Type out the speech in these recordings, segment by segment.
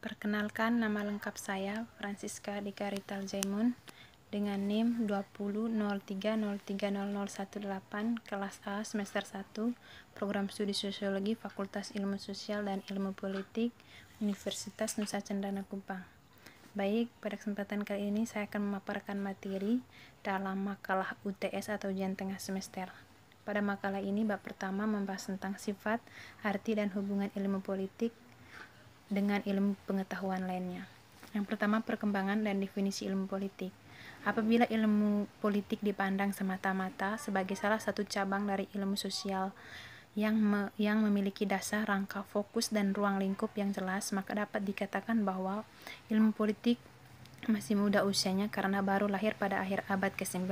Perkenalkan nama lengkap saya Francisca Dika Rital Jaimun dengan NIM 20030030018 kelas A semester 1 Program Studi Sosiologi Fakultas Ilmu Sosial dan Ilmu Politik Universitas Nusa Cendana Kupang. Baik, pada kesempatan kali ini saya akan memaparkan materi dalam makalah UTS atau ujian tengah semester. Pada makalah ini bab pertama membahas tentang sifat, arti dan hubungan ilmu politik dengan ilmu pengetahuan lainnya. Yang pertama, perkembangan dan definisi ilmu politik. Apabila ilmu politik dipandang semata-mata sebagai salah satu cabang dari ilmu sosial yang me yang memiliki dasar rangka fokus dan ruang lingkup yang jelas, maka dapat dikatakan bahwa ilmu politik masih muda usianya karena baru lahir pada akhir abad ke-19.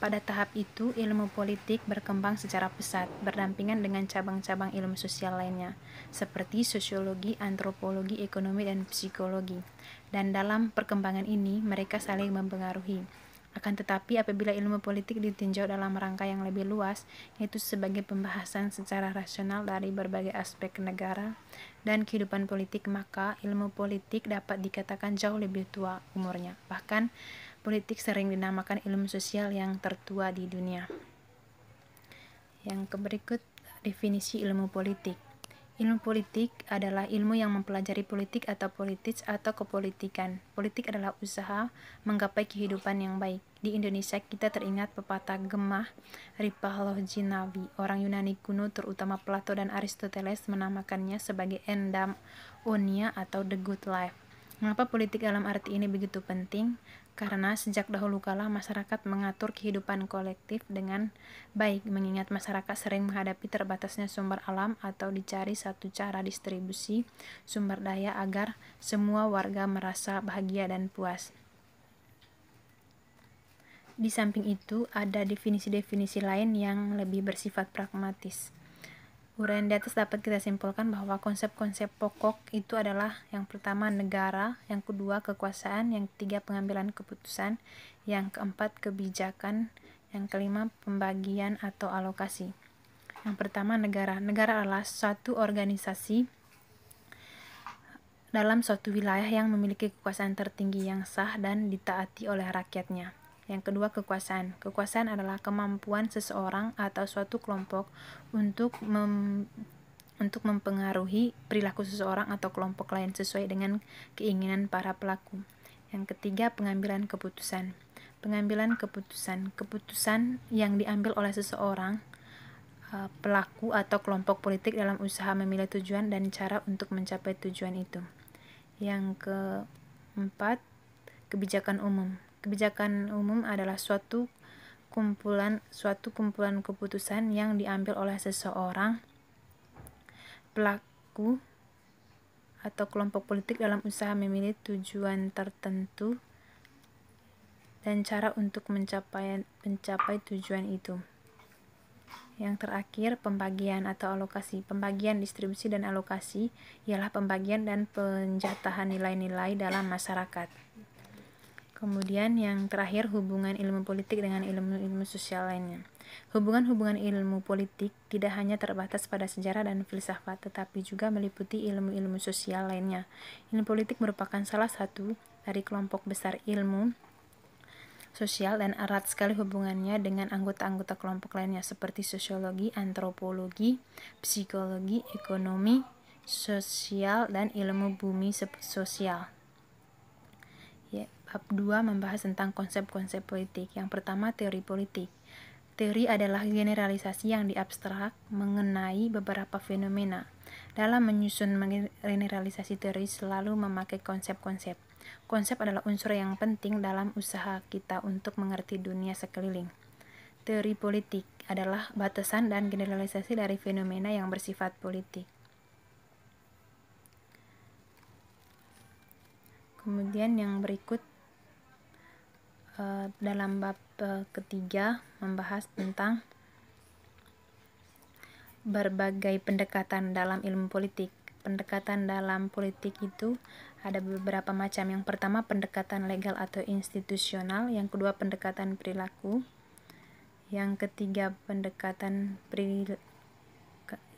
Pada tahap itu, ilmu politik berkembang secara pesat, berdampingan dengan cabang-cabang ilmu sosial lainnya, seperti sosiologi, antropologi, ekonomi, dan psikologi. Dan dalam perkembangan ini, mereka saling mempengaruhi. Akan tetapi, apabila ilmu politik ditinjau dalam rangka yang lebih luas, yaitu sebagai pembahasan secara rasional dari berbagai aspek negara dan kehidupan politik, maka ilmu politik dapat dikatakan jauh lebih tua umurnya. Bahkan, Politik sering dinamakan ilmu sosial yang tertua di dunia. Yang berikut definisi ilmu politik. Ilmu politik adalah ilmu yang mempelajari politik atau politis atau kepolitikan. Politik adalah usaha menggapai kehidupan yang baik. Di Indonesia kita teringat pepatah gemah Ripahloh Jinawi. Orang Yunani kuno terutama Plato dan Aristoteles menamakannya sebagai endam onia atau the good life. Mengapa politik dalam arti ini begitu penting? karena sejak dahulu kala masyarakat mengatur kehidupan kolektif dengan baik, mengingat masyarakat sering menghadapi terbatasnya sumber alam atau dicari satu cara distribusi sumber daya agar semua warga merasa bahagia dan puas. Di samping itu, ada definisi-definisi lain yang lebih bersifat pragmatis. Uraian di atas dapat kita simpulkan bahwa konsep-konsep pokok itu adalah yang pertama negara, yang kedua kekuasaan, yang ketiga pengambilan keputusan, yang keempat kebijakan, yang kelima pembagian atau alokasi. Yang pertama negara. Negara adalah suatu organisasi dalam suatu wilayah yang memiliki kekuasaan tertinggi yang sah dan ditaati oleh rakyatnya. Yang kedua, kekuasaan. Kekuasaan adalah kemampuan seseorang atau suatu kelompok untuk mem untuk mempengaruhi perilaku seseorang atau kelompok lain sesuai dengan keinginan para pelaku. Yang ketiga, pengambilan keputusan. Pengambilan keputusan. Keputusan yang diambil oleh seseorang e, pelaku atau kelompok politik dalam usaha memilih tujuan dan cara untuk mencapai tujuan itu. Yang keempat, kebijakan umum. Kebijakan umum adalah suatu kumpulan suatu kumpulan keputusan yang diambil oleh seseorang pelaku atau kelompok politik dalam usaha memilih tujuan tertentu dan cara untuk mencapai mencapai tujuan itu. Yang terakhir, pembagian atau alokasi. Pembagian distribusi dan alokasi ialah pembagian dan penjatahan nilai-nilai dalam masyarakat. Kemudian yang terakhir hubungan ilmu politik dengan ilmu-ilmu sosial lainnya. Hubungan-hubungan ilmu politik tidak hanya terbatas pada sejarah dan filsafat, tetapi juga meliputi ilmu-ilmu sosial lainnya. Ilmu politik merupakan salah satu dari kelompok besar ilmu sosial dan erat sekali hubungannya dengan anggota-anggota kelompok lainnya seperti sosiologi, antropologi, psikologi, ekonomi, sosial, dan ilmu bumi sosial. Bab 2 membahas tentang konsep-konsep politik. Yang pertama, teori politik. Teori adalah generalisasi yang diabstrak mengenai beberapa fenomena. Dalam menyusun generalisasi teori selalu memakai konsep-konsep. Konsep adalah unsur yang penting dalam usaha kita untuk mengerti dunia sekeliling. Teori politik adalah batasan dan generalisasi dari fenomena yang bersifat politik. Kemudian yang berikut Eh, dalam bab eh, ketiga membahas tentang berbagai pendekatan dalam ilmu politik. Pendekatan dalam politik itu ada beberapa macam. Yang pertama pendekatan legal atau institusional, yang kedua pendekatan perilaku, yang ketiga pendekatan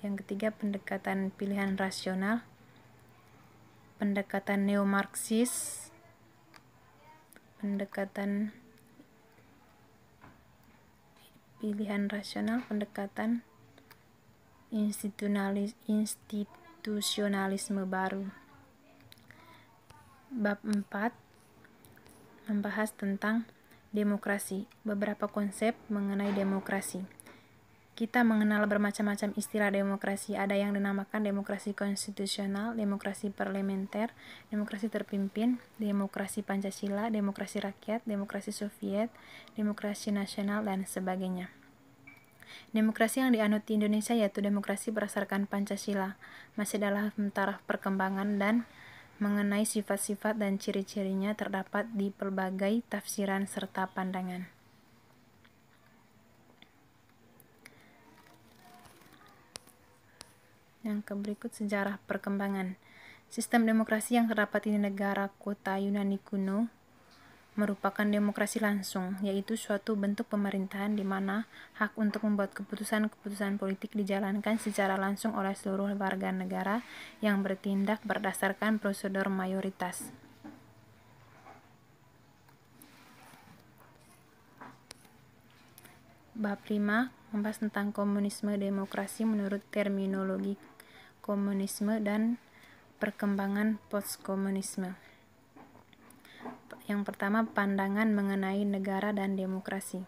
yang ketiga pendekatan pilihan rasional, pendekatan neomarxis, pendekatan pilihan rasional, pendekatan institusionalis, institusionalisme baru. Bab 4 membahas tentang demokrasi, beberapa konsep mengenai demokrasi kita mengenal bermacam-macam istilah demokrasi. Ada yang dinamakan demokrasi konstitusional, demokrasi parlementer, demokrasi terpimpin, demokrasi Pancasila, demokrasi rakyat, demokrasi Soviet, demokrasi nasional, dan sebagainya. Demokrasi yang dianut di Indonesia yaitu demokrasi berdasarkan Pancasila, masih dalam taraf perkembangan dan mengenai sifat-sifat dan ciri-cirinya terdapat di pelbagai tafsiran serta pandangan. Yang keberikut sejarah perkembangan. Sistem demokrasi yang terdapat di negara kota Yunani kuno merupakan demokrasi langsung, yaitu suatu bentuk pemerintahan di mana hak untuk membuat keputusan-keputusan politik dijalankan secara langsung oleh seluruh warga negara yang bertindak berdasarkan prosedur mayoritas. Bab 5 membahas tentang komunisme demokrasi menurut terminologi komunisme dan perkembangan postkomunisme. Yang pertama, pandangan mengenai negara dan demokrasi.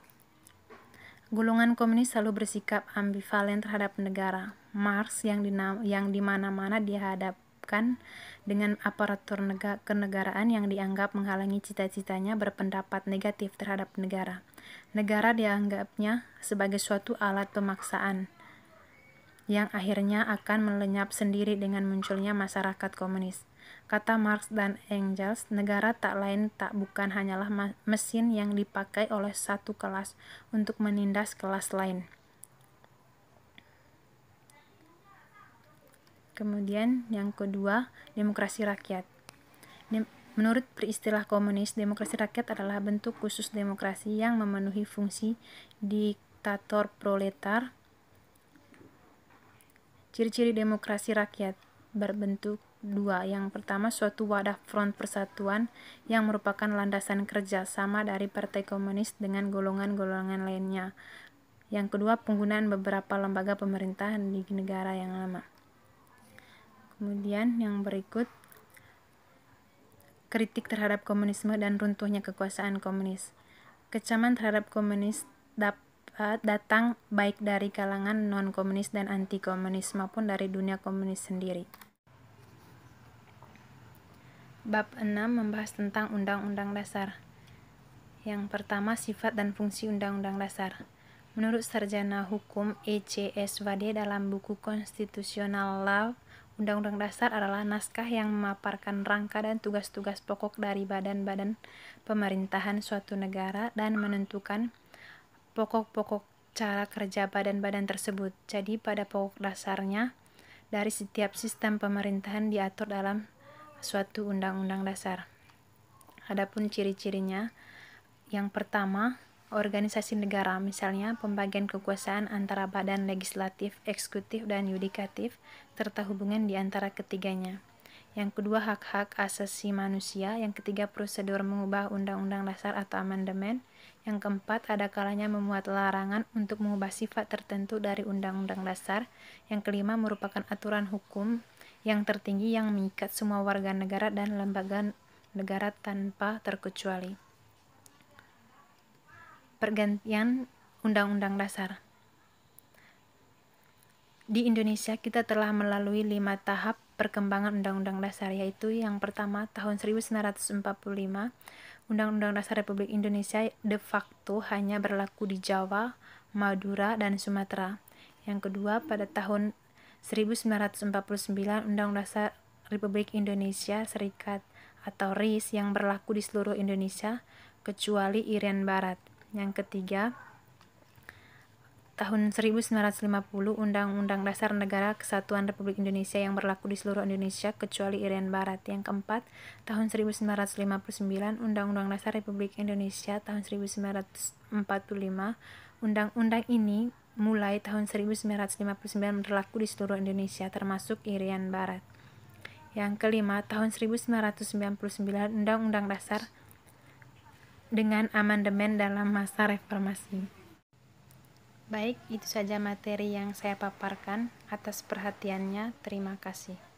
Gulungan komunis selalu bersikap ambivalen terhadap negara. Marx yang, di yang mana dihadapkan dengan aparatur negara kenegaraan yang dianggap menghalangi cita-citanya berpendapat negatif terhadap negara. Negara dianggapnya sebagai suatu alat pemaksaan yang akhirnya akan melenyap sendiri dengan munculnya masyarakat komunis. Kata Marx dan Engels, negara tak lain tak bukan hanyalah mesin yang dipakai oleh satu kelas untuk menindas kelas lain. Kemudian yang kedua, demokrasi rakyat. Menurut peristilah komunis, demokrasi rakyat adalah bentuk khusus demokrasi yang memenuhi fungsi diktator proletar Ciri-ciri demokrasi rakyat berbentuk dua. Yang pertama, suatu wadah front persatuan yang merupakan landasan kerjasama dari Partai Komunis dengan golongan-golongan lainnya. Yang kedua, penggunaan beberapa lembaga pemerintahan di negara yang lama. Kemudian yang berikut, kritik terhadap komunisme dan runtuhnya kekuasaan komunis. Kecaman terhadap komunis dapat datang baik dari kalangan non-komunis dan anti-komunis maupun dari dunia komunis sendiri. Bab 6 membahas tentang Undang-Undang Dasar. Yang pertama, sifat dan fungsi Undang-Undang Dasar. Menurut sarjana hukum E.C.S. Wade dalam buku Constitutional Law, Undang-Undang Dasar adalah naskah yang memaparkan rangka dan tugas-tugas pokok dari badan-badan pemerintahan suatu negara dan menentukan pokok-pokok cara kerja badan-badan tersebut. Jadi pada pokok dasarnya dari setiap sistem pemerintahan diatur dalam suatu undang-undang dasar. Adapun ciri-cirinya, yang pertama, organisasi negara, misalnya pembagian kekuasaan antara badan legislatif, eksekutif, dan yudikatif, serta hubungan di antara ketiganya. Yang kedua, hak-hak asasi manusia. Yang ketiga, prosedur mengubah undang-undang dasar atau amandemen. Yang keempat, ada kalanya memuat larangan untuk mengubah sifat tertentu dari Undang-Undang Dasar. Yang kelima, merupakan aturan hukum yang tertinggi yang mengikat semua warga negara dan lembaga negara tanpa terkecuali. Pergantian Undang-Undang Dasar Di Indonesia, kita telah melalui lima tahap perkembangan Undang-Undang Dasar, yaitu yang pertama tahun 1945, Undang-Undang Dasar Republik Indonesia de facto hanya berlaku di Jawa, Madura, dan Sumatera. Yang kedua, pada tahun 1949 Undang-Undang Dasar Republik Indonesia Serikat atau RIS yang berlaku di seluruh Indonesia kecuali Irian Barat. Yang ketiga, tahun 1950 Undang-Undang Dasar Negara Kesatuan Republik Indonesia yang berlaku di seluruh Indonesia kecuali Irian Barat. Yang keempat, tahun 1959 Undang-Undang Dasar Republik Indonesia tahun 1945. Undang-undang ini mulai tahun 1959 berlaku di seluruh Indonesia termasuk Irian Barat. Yang kelima, tahun 1999 Undang-Undang Dasar dengan amandemen dalam masa reformasi. Baik, itu saja materi yang saya paparkan. Atas perhatiannya, terima kasih.